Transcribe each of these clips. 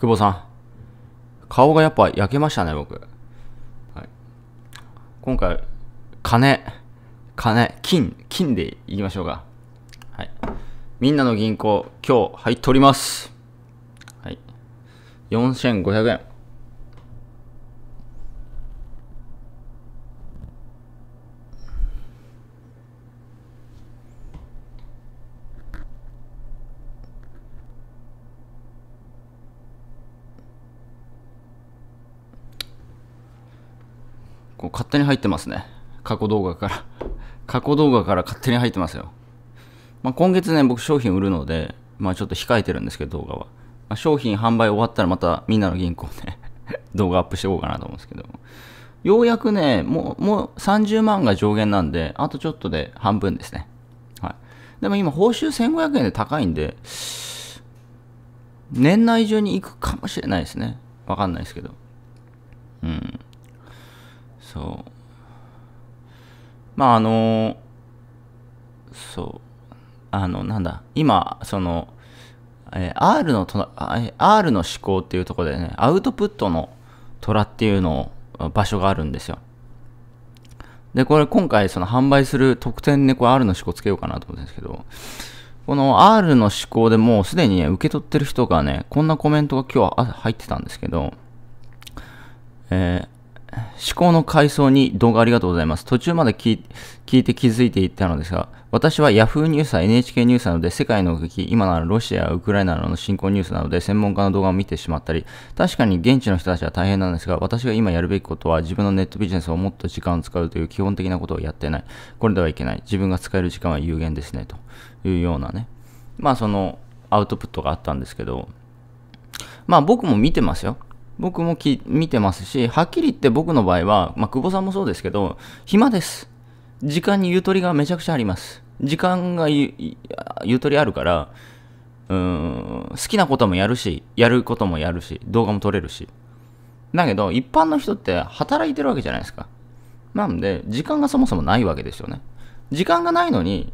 久保さん。顔がやっぱ焼けましたね、僕。はい、今回、金、金、金、金でいきましょうか。はい。みんなの銀行、今日入っております。はい。4500円。こう勝手に入ってますね。過去動画から。過去動画から勝手に入ってますよ。まあ、今月ね、僕商品売るので、まあちょっと控えてるんですけど、動画は。まあ、商品販売終わったらまたみんなの銀行ね 動画アップしていこうかなと思うんですけど。ようやくね、もう、もう30万が上限なんで、あとちょっとで半分ですね。はい。でも今、報酬1500円で高いんで、年内中に行くかもしれないですね。わかんないですけど。うん。そう。まああの、そう。あの、なんだ、今、その、え R のと、R の思考っていうところでね、アウトプットの虎っていうのを、場所があるんですよ。で、これ今回その販売する特典でこれ R の思考つけようかなと思ったんですけど、この R の思考でもうすでにね、受け取ってる人がね、こんなコメントが今日は入ってたんですけど、えー、思考の階層に動画ありがとうございます。途中まで聞いて気づいていったのですが、私は Yahoo ニュースや NHK ニュースなので世界の動き、今ならロシアやウクライナの侵攻ニュースなどで専門家の動画を見てしまったり、確かに現地の人たちは大変なんですが、私が今やるべきことは自分のネットビジネスをもっと時間を使うという基本的なことをやってない。これではいけない。自分が使える時間は有限ですね。というようなね。まあそのアウトプットがあったんですけど、まあ僕も見てますよ。僕もき見てますし、はっきり言って僕の場合は、まあ、久保さんもそうですけど、暇です。時間にゆとりがめちゃくちゃあります。時間がゆとりあるから、うーん、好きなこともやるし、やることもやるし、動画も撮れるし。だけど、一般の人って働いてるわけじゃないですか。なんで、時間がそもそもないわけですよね。時間がないのに、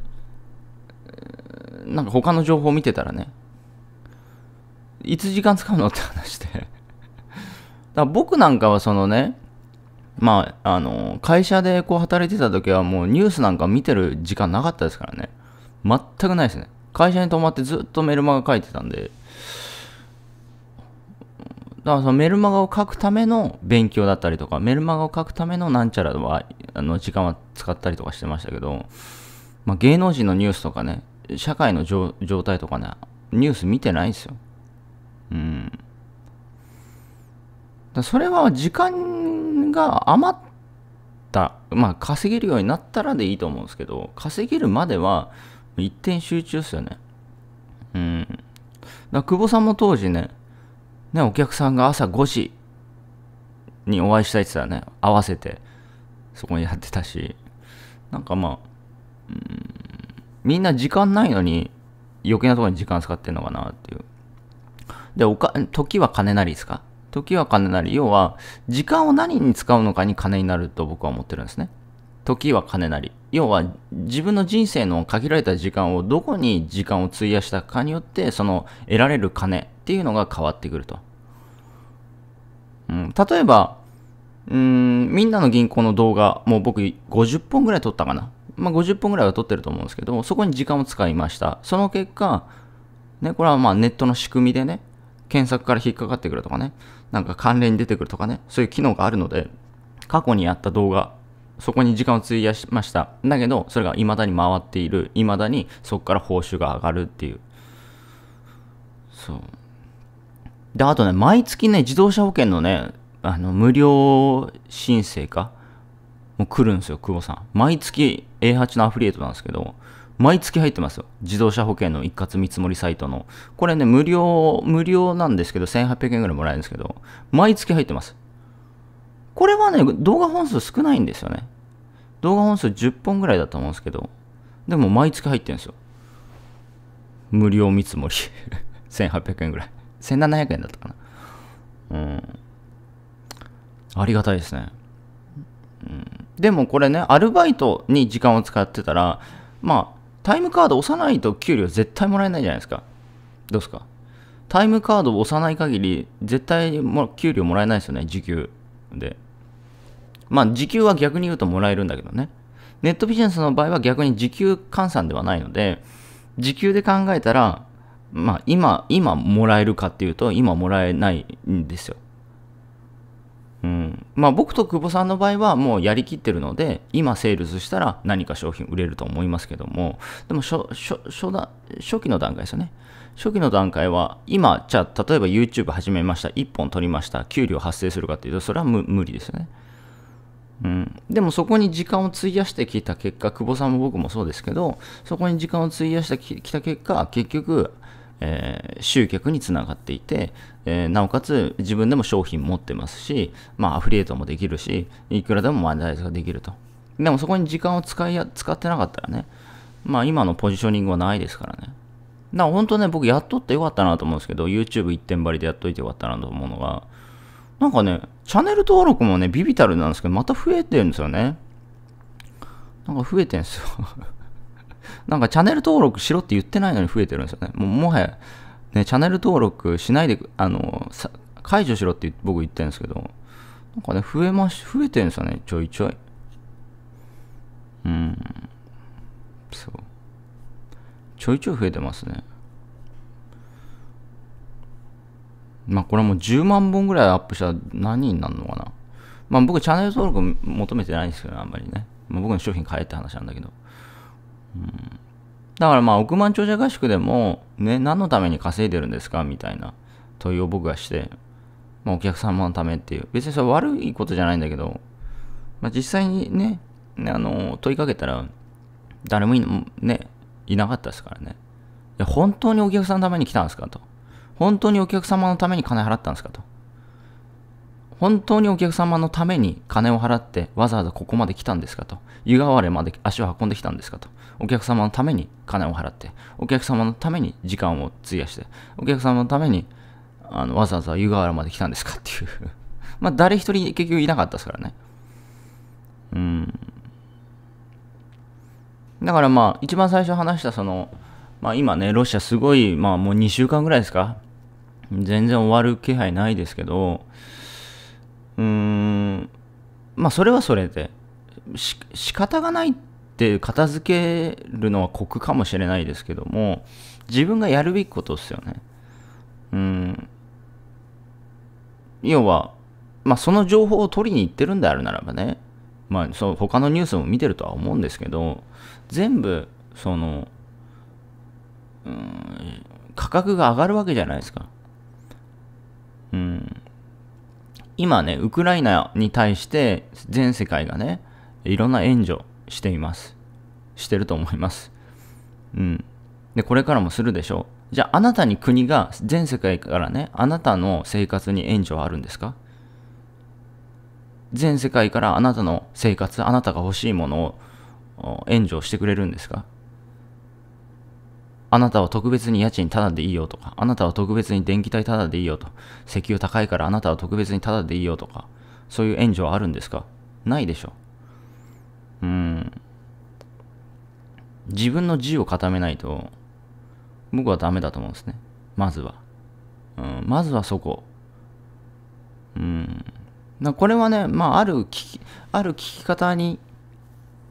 なんか他の情報を見てたらね、いつ時間使うのって話でだ僕なんかはそのね、まあ、あの、会社でこう働いてた時はもうニュースなんか見てる時間なかったですからね。全くないですね。会社に泊まってずっとメルマガ書いてたんで、だからそのメルマガを書くための勉強だったりとか、メルマガを書くためのなんちゃらは、あの、時間は使ったりとかしてましたけど、まあ、芸能人のニュースとかね、社会の状態とかね、ニュース見てないんですよ。うん。それは時間が余った、まあ稼げるようになったらでいいと思うんですけど、稼げるまでは一点集中ですよね。うん。だ久保さんも当時ね、ね、お客さんが朝5時にお会いしたいって言ったらね、合わせてそこにやってたし、なんかまあ、うん、みんな時間ないのに余計なところに時間使ってんのかなっていう。で、おか、時は金なりですか時は金なり。要は、時間を何に使うのかに金になると僕は思ってるんですね。時は金なり。要は、自分の人生の限られた時間をどこに時間を費やしたかによって、その得られる金っていうのが変わってくると。うん、例えば、うん、みんなの銀行の動画、もう僕50本ぐらい撮ったかな。まあ、50本ぐらいは撮ってると思うんですけど、そこに時間を使いました。その結果、ね、これはまあネットの仕組みでね、検索から引っかかってくるとかね、なんか関連に出てくるとかね、そういう機能があるので、過去にやった動画、そこに時間を費やしました。だけど、それが未だに回っている。未だにそこから報酬が上がるっていう。そう。で、あとね、毎月ね、自動車保険のね、あの、無料申請かもう来るんですよ、久保さん。毎月 A8 のアフリエイトなんですけど、毎月入ってますよ。自動車保険の一括見積もりサイトの。これね、無料、無料なんですけど、1800円ぐらいもらえるんですけど、毎月入ってます。これはね、動画本数少ないんですよね。動画本数10本ぐらいだと思うんですけど、でも毎月入ってるんですよ。無料見積もり。1800 円ぐらい。1700円だったかな。うん。ありがたいですね。うん、でもこれね、アルバイトに時間を使ってたら、まあ、タイムカード押さないと給料絶対もらえないじゃないですか。どうですかタイムカードを押さない限り、絶対も給料もらえないですよね、時給で。まあ、時給は逆に言うともらえるんだけどね。ネットビジネスの場合は逆に時給換算ではないので、時給で考えたら、まあ、今、今もらえるかっていうと、今もらえないんですよ。うんまあ、僕と久保さんの場合はもうやりきってるので今セールスしたら何か商品売れると思いますけどもでも初初初初期の段階ですよね初期の段階は今じゃあ例えば YouTube 始めました1本取りました給料発生するかっていうとそれは無理ですよねうん、でもそこに時間を費やしてきた結果久保さんも僕もそうですけどそこに時間を費やしてきた結果結局えー、集客につながっていて、えー、なおかつ自分でも商品持ってますし、まあ、アフリエイトもできるし、いくらでもマネタイズができると。でもそこに時間を使いや、使ってなかったらね、まあ今のポジショニングはないですからね。だから本当ね、僕やっとってよかったなと思うんですけど、YouTube 一点張りでやっといてよかったなと思うのが、なんかね、チャンネル登録もね、ビビたるなんですけど、また増えてるんですよね。なんか増えてんすよなんかチャンネル登録しろって言ってないのに増えてるんですよね。もうもはや、ね、チャンネル登録しないで、あの、解除しろって僕言ってるんですけど、なんかね、増えまし、増えてるんですよね、ちょいちょい。うん。そう。ちょいちょい増えてますね。まあこれもう10万本ぐらいアップしたら何になるのかな。まあ僕チャンネル登録求めてないんですけど、あんまりね。まあ、僕の商品買えって話なんだけど。だからまあ億万長者合宿でも、ね、何のために稼いでるんですかみたいな問いを僕がして、まあ、お客様のためっていう。別にそれ悪いことじゃないんだけど、まあ、実際にね、あの、問いかけたら、誰もい,、ね、いなかったですからね。いや、本当にお客さんのために来たんですかと。本当にお客様のために金払ったんですかと。本当にお客様のために金を払ってわざわざここまで来たんですかと。湯河原まで足を運んできたんですかと。お客様のために金を払って、お客様のために時間を費やして、お客様のためにあのわざわざ湯河原まで来たんですかっていう まあ、誰一人結局いなかったですからね。うん。だからまあ、一番最初話したその、まあ今ね、ロシアすごい、まあもう2週間ぐらいですか全然終わる気配ないですけど、うーん、まあそれはそれで、し仕方がないってって片付けるのは酷かもしれないですけども自分がやるべきことですよねうん要は、まあ、その情報を取りに行ってるんであるならばね、まあ、その他のニュースも見てるとは思うんですけど全部その、うん、価格が上がるわけじゃないですか。うん、今ね、ウクライナに対して全世界がね、いろんな援助しています。してると思います。うん。で、これからもするでしょう。じゃあ、あなたに国が全世界からね、あなたの生活に援助はあるんですか全世界からあなたの生活、あなたが欲しいものを援助してくれるんですかあなたは特別に家賃タダでいいよとか、あなたは特別に電気代タダでいいよと、石油高いからあなたは特別にタダでいいよとか、そういう援助はあるんですかないでしょ。うん。自分の字を固めないと、僕はダメだと思うんですね。まずは。うん、まずはそこ。うん。なこれはね、まあ、ある聞き、ある聞き方に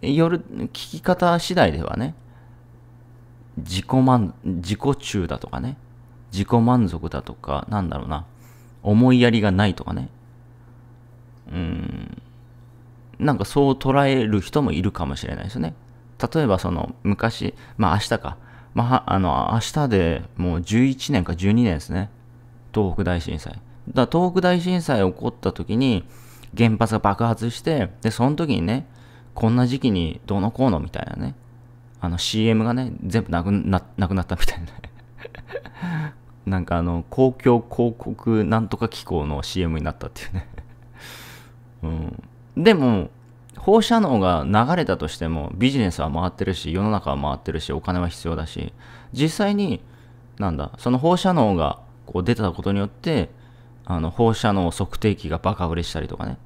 よる、聞き方次第ではね、自己満、自己中だとかね、自己満足だとか、なんだろうな、思いやりがないとかね、うん、なんかそう捉える人もいるかもしれないですね。例えばその昔、まあ明日か、まあ、あの明日でもう11年か12年ですね。東北大震災。だ東北大震災起こった時に原発が爆発して、で、その時にね、こんな時期にどうのこうのみたいなね、あの CM がね、全部なくななくなったみたいな、なんかあの、公共広告なんとか機構の CM になったっていうねうん。でも、放射能が流れたとしてもビジネスは回ってるし、世の中は回ってるし、お金は必要だし、実際に、なんだ、その放射能がこう出たことによって、あの放射能測定器がバカ売れしたりとかね。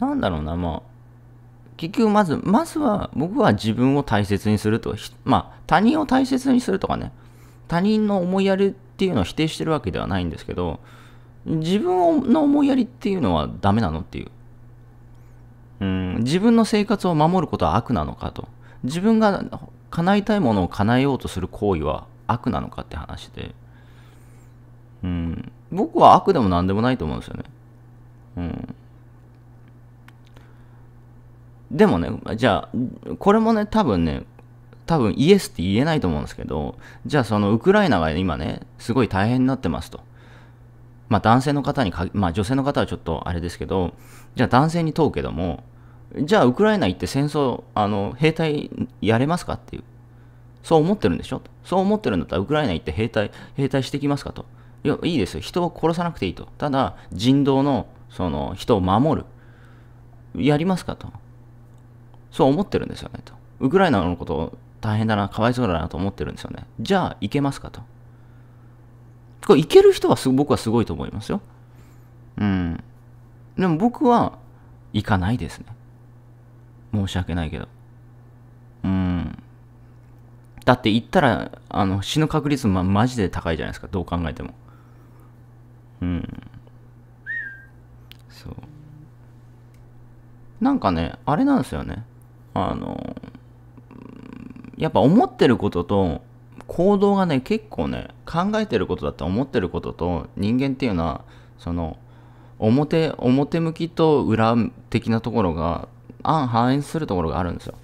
うん、なんだろうな、まあ、結局まず、まずは僕は自分を大切にすると、まあ、他人を大切にするとかね、他人の思いやりっていうのを否定してるわけではないんですけど、自分の思いやりっていうのはダメなのっていう。うん、自分の生活を守ることは悪なのかと。自分が叶えたいものを叶えようとする行為は悪なのかって話で。うん、僕は悪でも何でもないと思うんですよね。うん。でもね、じゃあ、これもね、多分ね、多分イエスって言えないと思うんですけど、じゃあそのウクライナが今ね、すごい大変になってますと。まあ男性の方にか、まあ女性の方はちょっとあれですけど、じゃあ男性に問うけども、じゃあウクライナ行って戦争、あの、兵隊やれますかっていう。そう思ってるんでしょそう思ってるんだったらウクライナ行って兵隊、兵隊してきますかと。いや、いいですよ。人を殺さなくていいと。ただ、人道の、その、人を守る。やりますかと。そう思ってるんですよねと。ウクライナのこと大変だな、かわいそうだなと思ってるんですよね。じゃあ、行けますかと。これいける人はす僕はすごいと思いますよ。うん。でも僕は行かないですね。申し訳ないけど。うん。だって行ったらあの死ぬ確率ま、マジで高いじゃないですか。どう考えても。うん。そう。なんかね、あれなんですよね。あの、やっぱ思ってることと行動がね、結構ね、考えてることだって思ってることと、人間っていうのは、その、表、表向きと裏的なところが、暗反映するところがあるんですよ。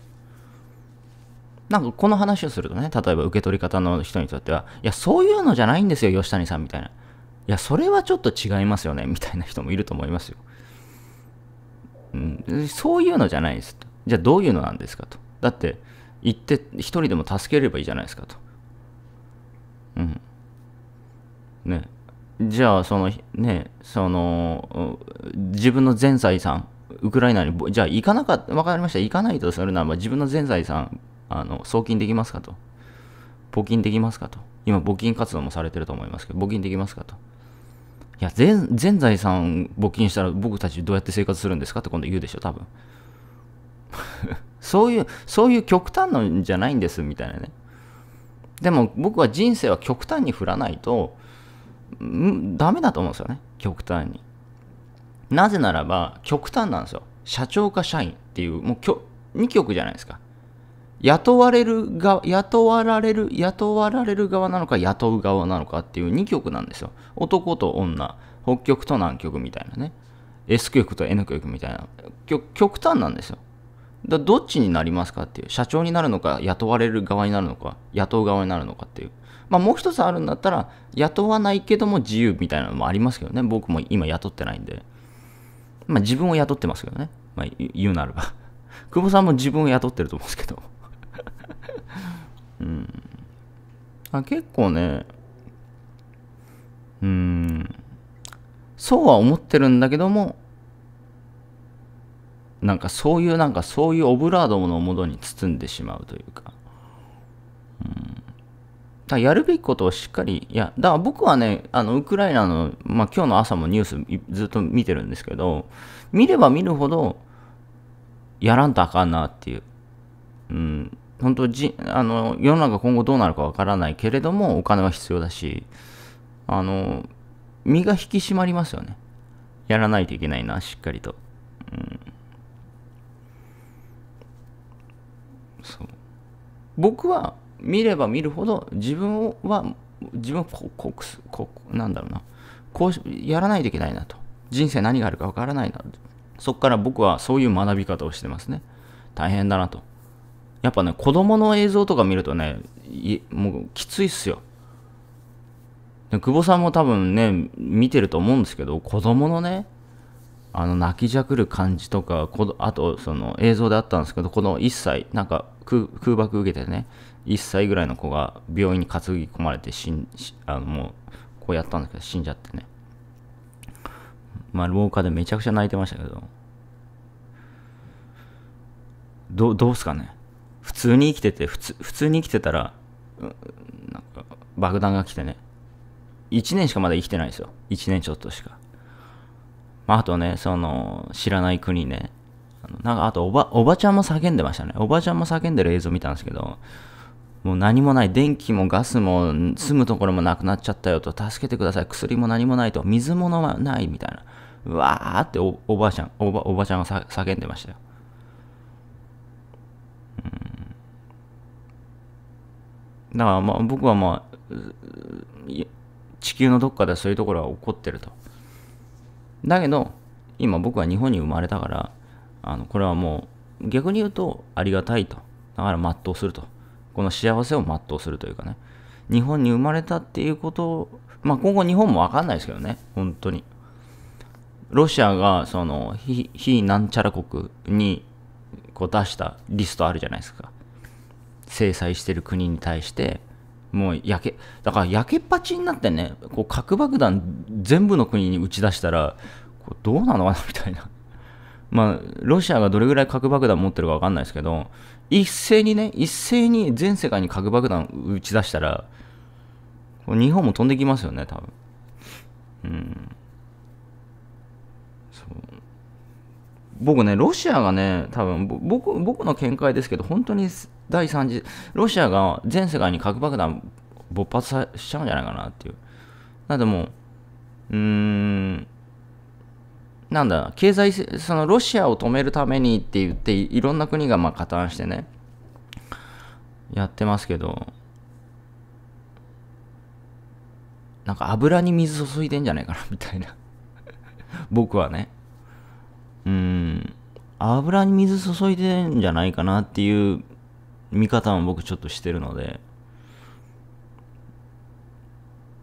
なんかこの話をするとね、例えば受け取り方の人にとっては、いや、そういうのじゃないんですよ、吉谷さんみたいな。いや、それはちょっと違いますよね、みたいな人もいると思いますよ。うん、そういうのじゃないですと。じゃあどういうのなんですかと。だって、行って一人でも助ければいいじゃないですかと。うんねじゃあそのねその自分の全財産ウクライナにじゃあ行かなかった分かりました行かないとするならば自分の全財産あの送金できますかと募金できますかと今募金活動もされてると思いますけど募金できますかといや全全財産募金したら僕たちどうやって生活するんですかって今度言うでしょ多分 そういうそういう極端のんじゃないんですみたいなねでも僕は人生は極端に振らないと、ダメだと思うんですよね。極端に。なぜならば、極端なんですよ。社長か社員っていう、もうきょ2極じゃないですか。雇われる側、雇われる、雇われる側なのか、雇う側なのかっていう2極なんですよ。男と女、北極と南極みたいなね。S 極と N 極みたいな。極端なんですよ。だどっちになりますかっていう、社長になるのか、雇われる側になるのか、雇う側になるのかっていう。まあ、もう一つあるんだったら、雇わないけども自由みたいなのもありますけどね、僕も今雇ってないんで。まあ、自分を雇ってますけどね、まあ、言うならば。久保さんも自分を雇ってると思うんですけど。うん、あ結構ね、うん、そうは思ってるんだけども、なんかそういうなんかそういうオブラードのものに包んでしまうというか。うん、だやるべきことをしっかり、いや、だから僕はね、あのウクライナの、まあ、今日の朝もニュースずっと見てるんですけど、見れば見るほど、やらんとあかんなっていう。うん、本当じあの、世の中今後どうなるかわからないけれども、お金は必要だし、あの、身が引き締まりますよね。やらないといけないな、しっかりと。僕は見れば見るほど自分は自分はここうなんだろうなこうやらないといけないなと人生何があるかわからないなそこから僕はそういう学び方をしてますね大変だなとやっぱね子供の映像とか見るとねもうきついっすよ久保さんも多分ね見てると思うんですけど子供のねあの泣きじゃくる感じとかあとその映像であったんですけどこの1歳なんか空爆受けてね1歳ぐらいの子が病院に担ぎ込まれて死んあのもうこうやったんですけど死んじゃってねまあ廊下でめちゃくちゃ泣いてましたけどどどうすかね普通に生きてて普通普通に生きてたらなんか爆弾が来てね1年しかまだ生きてないですよ1年ちょっとしかまあ、あとね、その、知らない国ね。なんか、あとおば、おばちゃんも叫んでましたね。おばちゃんも叫んでる映像見たんですけど、もう何もない。電気もガスも住むところもなくなっちゃったよと、助けてください。薬も何もないと、水もないみたいな。うわーっておおばあちゃん、おば、おばちゃんが叫んでましたよ。うん。だからまあ僕はまあ、地球のどっかでそういうところは起こってると。だけど、今僕は日本に生まれたから、あの、これはもう、逆に言うと、ありがたいと。だから全うすると。この幸せを全うするというかね。日本に生まれたっていうことを、まあ今後日本もわかんないですけどね、本当に。ロシアがその非非なんちゃら国にこう出したリストあるじゃないですか。制裁してる国に対して、もう焼けだから焼けっぱちになってねこう核爆弾全部の国に打ち出したらこうどうなのかなみたいな まあロシアがどれぐらい核爆弾持ってるか分かんないですけど一斉にね一斉に全世界に核爆弾打ち出したら日本も飛んできますよね多分うん僕ね、ロシアがね、多分僕僕の見解ですけど、本当に第3次、ロシアが全世界に核爆弾勃発しちゃうんじゃないかなっていう。なんでもう、うーん、なんだ、経済、そのロシアを止めるためにって言って、いろんな国がまあ加担してね、やってますけど、なんか油に水注いでんじゃないかなみたいな僕はね。うん、油に水注いでんじゃないかなっていう見方も僕ちょっとしてるので。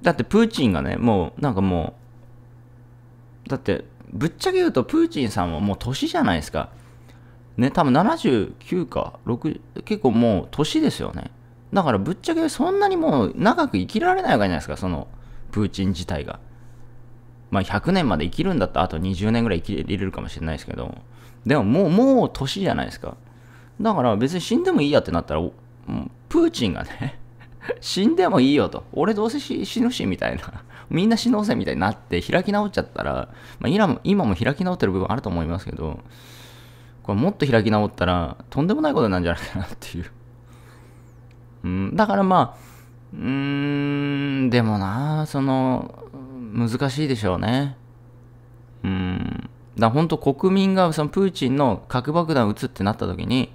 だってプーチンがね、もうなんかもう、だってぶっちゃけ言うとプーチンさんはもう年じゃないですか。ね、多分79か6、結構もう年ですよね。だからぶっちゃけそんなにもう長く生きられないわけじゃないですか、そのプーチン自体が。まあ、100年まで生きるんだったらあと20年ぐらい生きれるかもしれないですけど、でももう、もう年じゃないですか。だから別に死んでもいいやってなったら、プーチンがね 死んでもいいよと。俺どうせ死ぬし、みたいな。みんな死のうぜ、みたいになって開き直っちゃったら、まあ、今も今も開き直ってる部分あると思いますけど、これもっと開き直ったら、とんでもないことなんじゃないかなっていう。うん、だからまあ、うーん、でもな、その、難しいでしょうね。うん。だ本当国民がそのプーチンの核爆弾撃つってなった時に、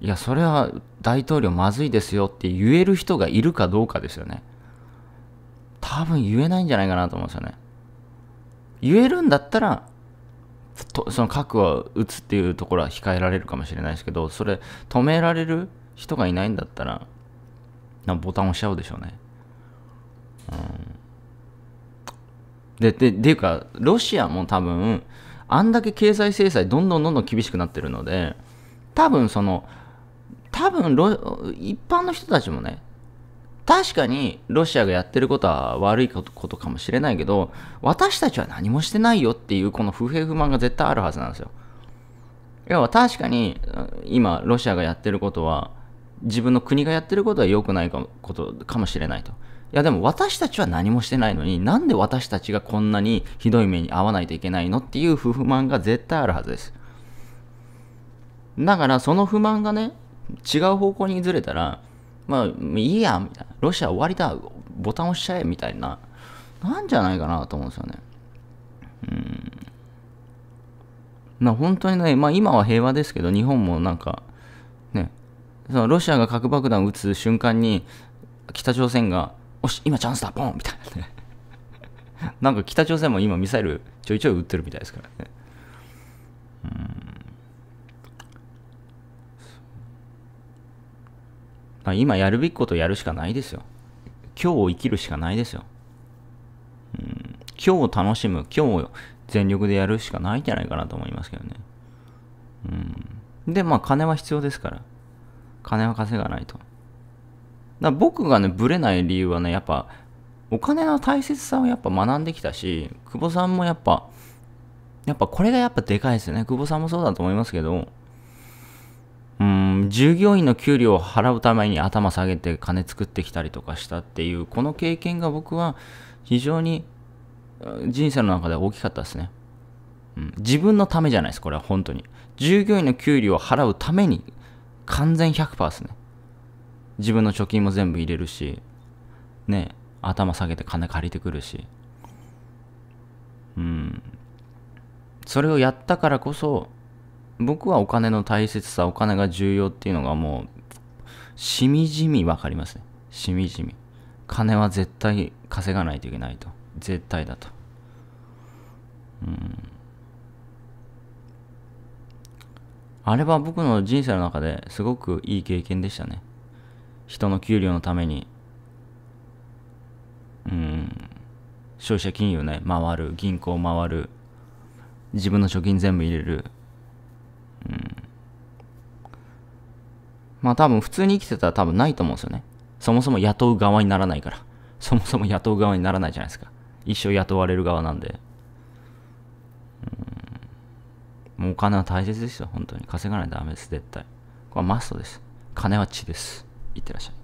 いや、それは大統領まずいですよって言える人がいるかどうかですよね。多分言えないんじゃないかなと思うんですよね。言えるんだったら、とその核を打つっていうところは控えられるかもしれないですけど、それ止められる人がいないんだったら、なボタン押しちゃうでしょうね。うんで、で、ていうか、ロシアも多分、あんだけ経済制裁どんどんどんどん厳しくなってるので、多分その、多分ロ、一般の人たちもね、確かにロシアがやってることは悪いことかもしれないけど、私たちは何もしてないよっていうこの不平不満が絶対あるはずなんですよ。要は確かに今ロシアがやってることは自分の国がやってることは良くないことかもしれないと。いやでも私たちは何もしてないのになんで私たちがこんなにひどい目に遭わないといけないのっていう不満が絶対あるはずですだからその不満がね違う方向にずれたらまあいいやみたいなロシア終わりだボタン押しちゃえみたいななんじゃないかなと思うんですよねうんな本当にね、まあ、今は平和ですけど日本もなんかねそのロシアが核爆弾撃つ瞬間に北朝鮮がおし、今チャンスだ、ポンみたいなね。なんか北朝鮮も今ミサイルちょいちょい撃ってるみたいですからね。うん。まあ、今やるべきことやるしかないですよ。今日を生きるしかないですよ。うん、今日を楽しむ、今日を全力でやるしかないんじゃないかなと思いますけどね。うん、で、まあ金は必要ですから。金は稼がないと。だ僕がね、ブレない理由はね、やっぱ、お金の大切さをやっぱ学んできたし、久保さんもやっぱ、やっぱこれがやっぱでかいですよね。久保さんもそうだと思いますけど、うん、従業員の給料を払うために頭下げて金作ってきたりとかしたっていう、この経験が僕は非常に人生の中で大きかったですね。うん、自分のためじゃないです、これは本当に。従業員の給料を払うために完全100%ですね。自分の貯金も全部入れるし、ね、頭下げて金借りてくるし、うん。それをやったからこそ、僕はお金の大切さ、お金が重要っていうのがもう、しみじみわかりますね。しみじみ。金は絶対稼がないといけないと。絶対だと。うん。あれは僕の人生の中ですごくいい経験でしたね。人の給料のために、うん、消費者金融ね、回る、銀行回る、自分の貯金全部入れる。うん。まあ多分普通に生きてたら多分ないと思うんですよね。そもそも雇う側にならないから。そもそも雇う側にならないじゃないですか。一生雇われる側なんで。うん。もうお金は大切ですよ、本当に。稼がないとダメです、絶対。これはマストです。金は血です。いってらっしゃい